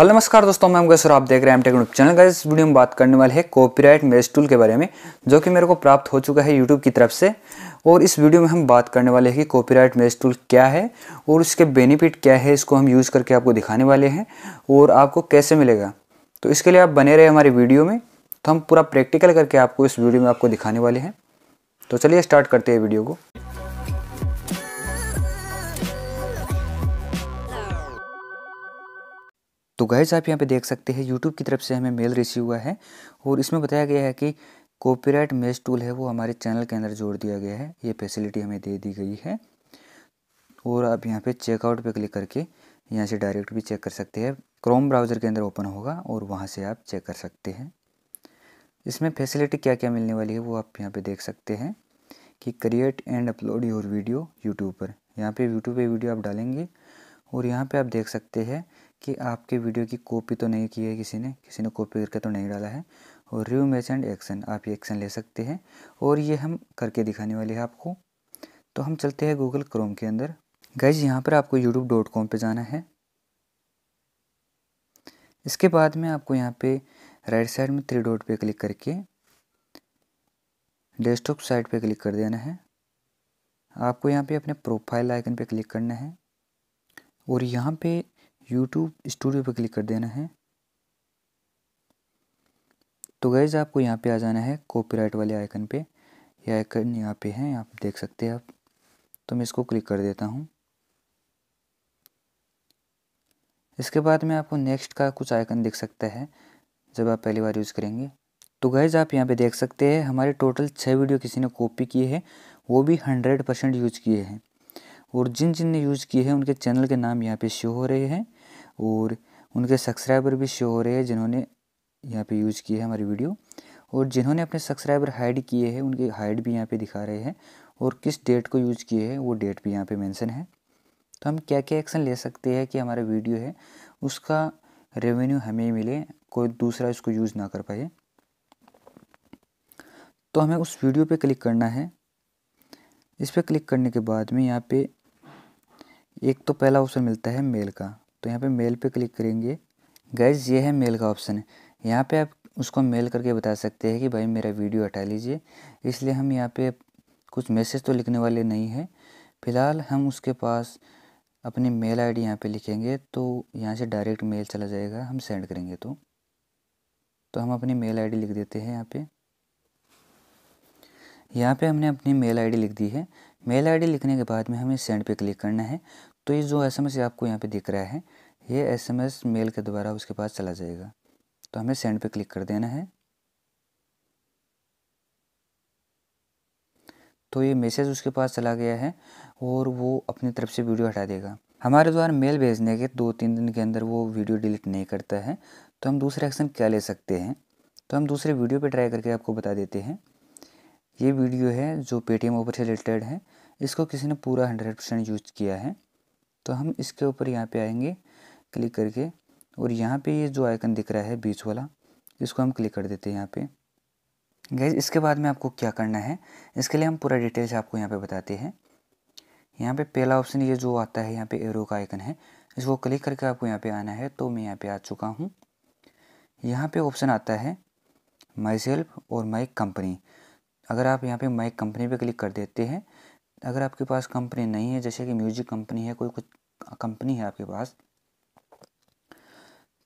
hello नमस्कार दोस्तों मैं मुकेश और आप देख रहे हैं एम टेक्निक चैनल का इस वीडियो में बात करने वाले हैं कॉपीराइट मेज टूल के बारे में जो कि मेरे को प्राप्त हो चुका है यूट्यूब की तरफ से और इस वीडियो में हम बात करने वाले हैं कि कॉपीराइट मेज टूल क्या है और इसके बेनिफिट क्या है इसको हम यूज़ करके आपको दिखाने वाले हैं और आपको कैसे मिलेगा तो इसके लिए आप बने रहे हमारी वीडियो में तो हम पूरा प्रैक्टिकल करके आपको इस वीडियो में आपको दिखाने वाले हैं तो चलिए स्टार्ट करते हैं वीडियो को तो गाइज आप यहाँ पे देख सकते हैं यूट्यूब की तरफ से हमें मेल रिसीव हुआ है और इसमें बताया गया है कि कॉपीराइट मेज टूल है वो हमारे चैनल के अंदर जोड़ दिया गया है ये फैसिलिटी हमें दे दी गई है और आप यहाँ पे चेकआउट पे क्लिक करके यहाँ से डायरेक्ट भी चेक कर सकते हैं क्रोम ब्राउज़र के अंदर ओपन होगा और वहाँ से आप चेक कर सकते हैं इसमें फैसिलिटी क्या क्या मिलने वाली है वो आप यहाँ पर देख सकते हैं कि create and upload your video YouTube पर यहाँ पर यूट्यूब पर वीडियो आप डालेंगे और यहाँ पर आप देख सकते हैं कि आपके वीडियो की कॉपी तो नहीं की है किसी ने किसी ने कॉपी करके तो नहीं डाला है और रिव्यू मैच एंड एक्शन आप ये एक्शन ले सकते हैं और ये हम करके दिखाने वाले हैं आपको तो हम चलते हैं गूगल क्रोम के अंदर गैज यहाँ पर आपको यूट्यूब डॉट कॉम पर जाना है इसके बाद में आपको यहाँ पे राइट साइड में थ्री डॉट पे क्लिक करके डेस्कटॉप साइट पे क्लिक कर देना है आपको यहाँ पे अपने प्रोफाइल आइकन पे क्लिक करना है और यहाँ पे यूट्यूब स्टूडियो पर क्लिक कर देना है तो गैज़ आपको यहाँ पे आ जाना है कॉपीराइट वाले आइकन पे ये आइकन यहाँ पे है यहाँ देख सकते हैं आप तो मैं इसको क्लिक कर देता हूँ इसके बाद में आपको नेक्स्ट का कुछ आइकन देख सकता है जब आप पहली बार यूज़ करेंगे तो गैज़ आप यहाँ पे देख सकते हैं हमारे टोटल छः वीडियो किसी ने कॉपी किए हैं वो भी हंड्रेड परसेंट यूज़ किए हैं और जिन जिन ने यूज़ किए हैं उनके चैनल के नाम यहाँ पर शो हो रहे हैं और उनके सब्सक्राइबर भी शो हो रहे हैं जिन्होंने यहाँ पे यूज़ किए हैं हमारी वीडियो और जिन्होंने अपने सब्सक्राइबर हाइड किए हैं उनके हाइड भी यहाँ पे दिखा रहे हैं और किस डेट को यूज़ किए हैं वो डेट भी यहाँ पे मेंशन है तो हम क्या क्या एक्शन ले सकते हैं कि हमारा वीडियो है उसका रेवेन्यू हमें मिले कोई दूसरा इसको यूज़ ना कर पाए तो हमें उस वीडियो पर क्लिक करना है इस पर क्लिक करने के बाद में यहाँ पर एक तो पहला ऑप्शन मिलता है मेल का तो यहाँ पे मेल पे क्लिक करेंगे गैस ये है मेल का ऑप्शन यहाँ पे आप उसको मेल करके बता सकते हैं कि भाई मेरा वीडियो हटा लीजिए इसलिए हम यहाँ पे कुछ मैसेज तो लिखने वाले नहीं हैं फ़िलहाल हम उसके पास अपनी मेल आईडी यहाँ पे लिखेंगे तो यहाँ से डायरेक्ट मेल चला जाएगा हम सेंड करेंगे तो तो हम अपनी मेल आईडी लिख देते हैं यहाँ पे यहाँ पे हमने अपनी मेल आईडी लिख दी है मेल आईडी लिखने के बाद में हमें सेंड पे क्लिक करना है तो ये जो एस एम एस आपको यहाँ पे दिख रहा है ये एस एम एस मेल के द्वारा उसके पास चला जाएगा तो हमें सेंड पे क्लिक कर देना है तो ये मैसेज उसके पास चला गया है और वो अपनी तरफ से वीडियो हटा देगा हमारे द्वारा मेल भेजने के दो तीन दिन के अंदर वो वीडियो डिलीट नहीं करता है तो हम दूसरे एक्शन क्या ले सकते हैं तो हम दूसरे वीडियो पे ट्राई करके आपको बता देते हैं ये वीडियो है जो पेटीएम ऊपर से रिलेटेड है इसको किसी ने पूरा हंड्रेड परसेंट यूज किया है तो हम इसके ऊपर यहाँ पे आएंगे क्लिक करके और यहाँ पे ये जो आइकन दिख रहा है बीच वाला इसको हम क्लिक कर देते हैं यहाँ पे गैज इसके बाद में आपको क्या करना है इसके लिए हम पूरा डिटेल्स आपको यहाँ पे बताते हैं यहाँ पे पहला ऑप्शन ये जो आता है यहाँ पे एरो का आइकन है इसको क्लिक करके आपको यहाँ पे आना है तो मैं यहाँ पे आ चुका हूँ यहाँ पे ऑप्शन आता है माई सेल्फ और माई कंपनी अगर आप यहाँ पे माई कंपनी पे क्लिक कर देते हैं अगर आपके पास कंपनी नहीं है जैसे कि म्यूजिक कंपनी है कोई कुछ कंपनी है आपके पास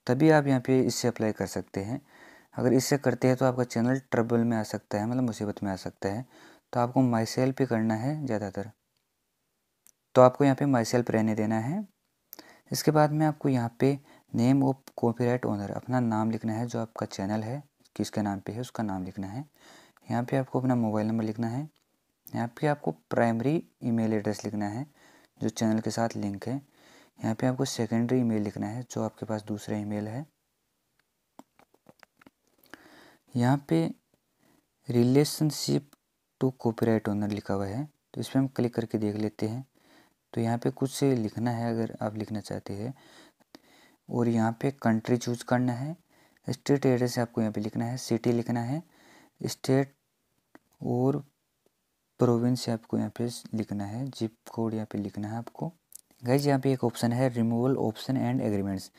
तभी आप यहाँ पे इससे अप्लाई कर सकते हैं अगर इससे करते हैं तो आपका चैनल ट्रबल में आ सकता है मतलब मुसीबत में आ सकता है तो आपको माई सेल पे करना है ज़्यादातर तो आपको यहाँ पे माई सेल रहने देना है इसके बाद में आपको यहाँ पे नेम ऑफ राइट ओनर अपना नाम लिखना है जो आपका चैनल है किसके नाम पे है उसका नाम लिखना है यहाँ पे आपको अपना मोबाइल नंबर लिखना है यहाँ पे आपको प्राइमरी ईमेल एड्रेस लिखना है जो चैनल के साथ लिंक है यहाँ पे आपको सेकेंडरी ईमेल लिखना है जो आपके पास दूसरा ईमेल है यहाँ पे रिलेशनशिप टू कॉपीराइट ओनर लिखा हुआ है तो इस पर हम क्लिक करके देख लेते हैं तो यहाँ पे कुछ से लिखना है अगर आप लिखना चाहते हैं और यहाँ पे कंट्री चूज करना है स्टेट एड्रेस आपको यहाँ पे लिखना है सिटी लिखना है स्टेट और प्रोविंस आपको यहाँ पे लिखना है जिप कोड यहाँ पे लिखना है आपको गैस यहाँ पे एक ऑप्शन है रिमूवल ऑप्शन एंड एग्रीमेंट्स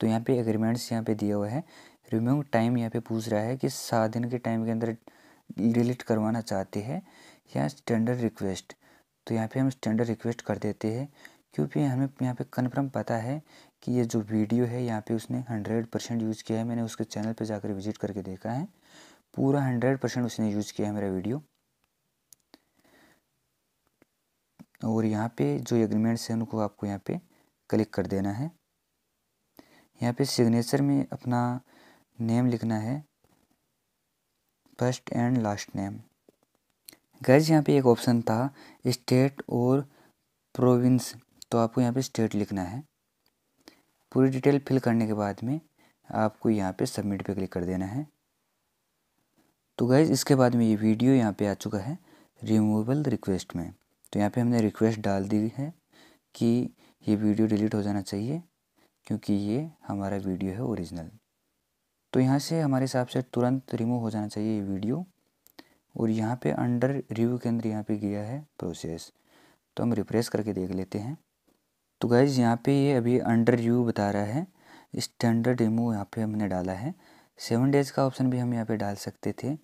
तो यहाँ पे एग्रीमेंट्स यहाँ पे दिया हुआ है रिमूव टाइम यहाँ पे पूछ रहा है कि सात दिन के टाइम के अंदर डिलीट करवाना चाहते हैं या स्टैंडर्ड रिक्वेस्ट तो यहाँ पे हम स्टैंडर्ड रिक्वेस्ट कर देते हैं क्योंकि हमें यहाँ पे कन्फर्म पता है कि ये जो वीडियो है यहाँ पे उसने हंड्रेड परसेंट यूज़ किया है मैंने उसके चैनल पे जाकर विजिट करके देखा है पूरा हंड्रेड परसेंट उसने यूज़ किया है मेरा वीडियो और यहाँ पे जो एग्रीमेंट्स हैं उनको आपको यहाँ पे क्लिक कर देना है यहाँ पे सिग्नेचर में अपना नेम लिखना है फर्स्ट एंड लास्ट नेम गैज यहाँ पे एक ऑप्शन था स्टेट और प्रोविंस तो आपको यहाँ पे स्टेट लिखना है पूरी डिटेल फिल करने के बाद में आपको यहाँ पे सबमिट पे क्लिक कर देना है तो गैज इसके बाद में ये वीडियो यहाँ पे आ चुका है रिमूवेबल रिक्वेस्ट में तो यहाँ पे हमने रिक्वेस्ट डाल दी है कि ये वीडियो डिलीट हो जाना चाहिए क्योंकि ये हमारा वीडियो है ओरिजिनल तो यहाँ से हमारे हिसाब से तुरंत रिमूव हो जाना चाहिए ये वीडियो और यहाँ पे अंडर रिव्यू के अंदर यहाँ पे गया है प्रोसेस तो हम रिफ्रेश करके देख लेते हैं तो गाइज यहाँ पे ये अभी अंडर रिव्यू बता रहा है स्टैंडर्ड रिमूव यहाँ पे हमने डाला है सेवन डेज़ का ऑप्शन भी हम यहाँ पे डाल सकते थे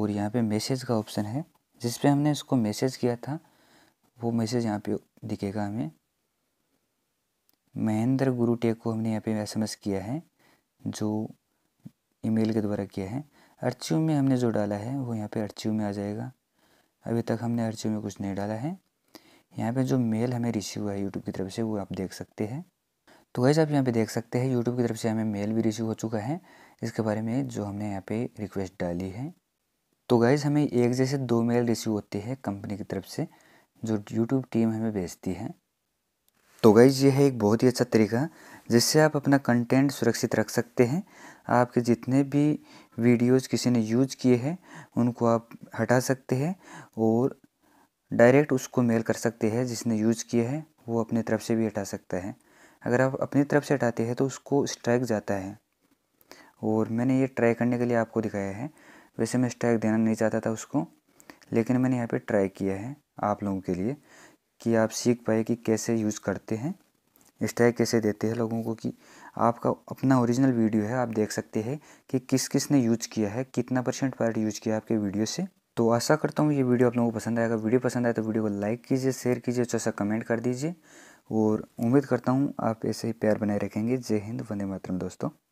और यहाँ पे मैसेज का ऑप्शन है जिस पे हमने इसको मैसेज किया था वो मैसेज यहाँ पे दिखेगा हमें महेंद्र गुरु टेक को हमने यहाँ पे एसएमएस किया है जो ईमेल के द्वारा किया है अर्चिव में हमने जो डाला है वो यहाँ पे अर्चिव में आ जाएगा अभी तक हमने अर्चिव में कुछ नहीं डाला है यहाँ पे जो मेल हमें रिसीव हुआ है यूट्यूब की तरफ से वो आप देख सकते हैं तो वैसे आप यहाँ पे देख सकते हैं यूट्यूब की तरफ से हमें मेल भी रिसीव हो चुका है इसके बारे में जो हमने यहाँ पे रिक्वेस्ट डाली है तो गाइज़ हमें एक जैसे दो मेल रिसीव होते हैं कंपनी की तरफ से जो यूट्यूब टीम हमें भेजती है तो गाइज ये है एक बहुत ही अच्छा तरीका जिससे आप अपना कंटेंट सुरक्षित रख सकते हैं आपके जितने भी वीडियोस किसी ने यूज किए हैं उनको आप हटा सकते हैं और डायरेक्ट उसको मेल कर सकते हैं जिसने यूज किया है वो अपनी तरफ से भी हटा सकता है अगर आप अपनी तरफ से हटाते हैं तो उसको स्ट्राइक जाता है और मैंने ये ट्राई करने के लिए आपको दिखाया है वैसे मैं स्टैग देना नहीं चाहता था उसको लेकिन मैंने यहाँ पे ट्राई किया है आप लोगों के लिए कि आप सीख पाए कि कैसे यूज़ करते हैं स्टैग कैसे देते हैं लोगों को कि आपका अपना ओरिजिनल वीडियो है आप देख सकते हैं कि किस किस ने यूज किया है कितना परसेंट पार्ट यूज किया आपके वीडियो से तो आशा करता हूँ ये वीडियो आप लोगों को पसंद आएगा वीडियो पसंद आए तो वीडियो को लाइक कीजिए शेयर कीजिए अच्छा सा कमेंट कर दीजिए और उम्मीद करता हूँ आप ऐसे ही प्यार बनाए रखेंगे जय हिंद वंदे मातरम दोस्तों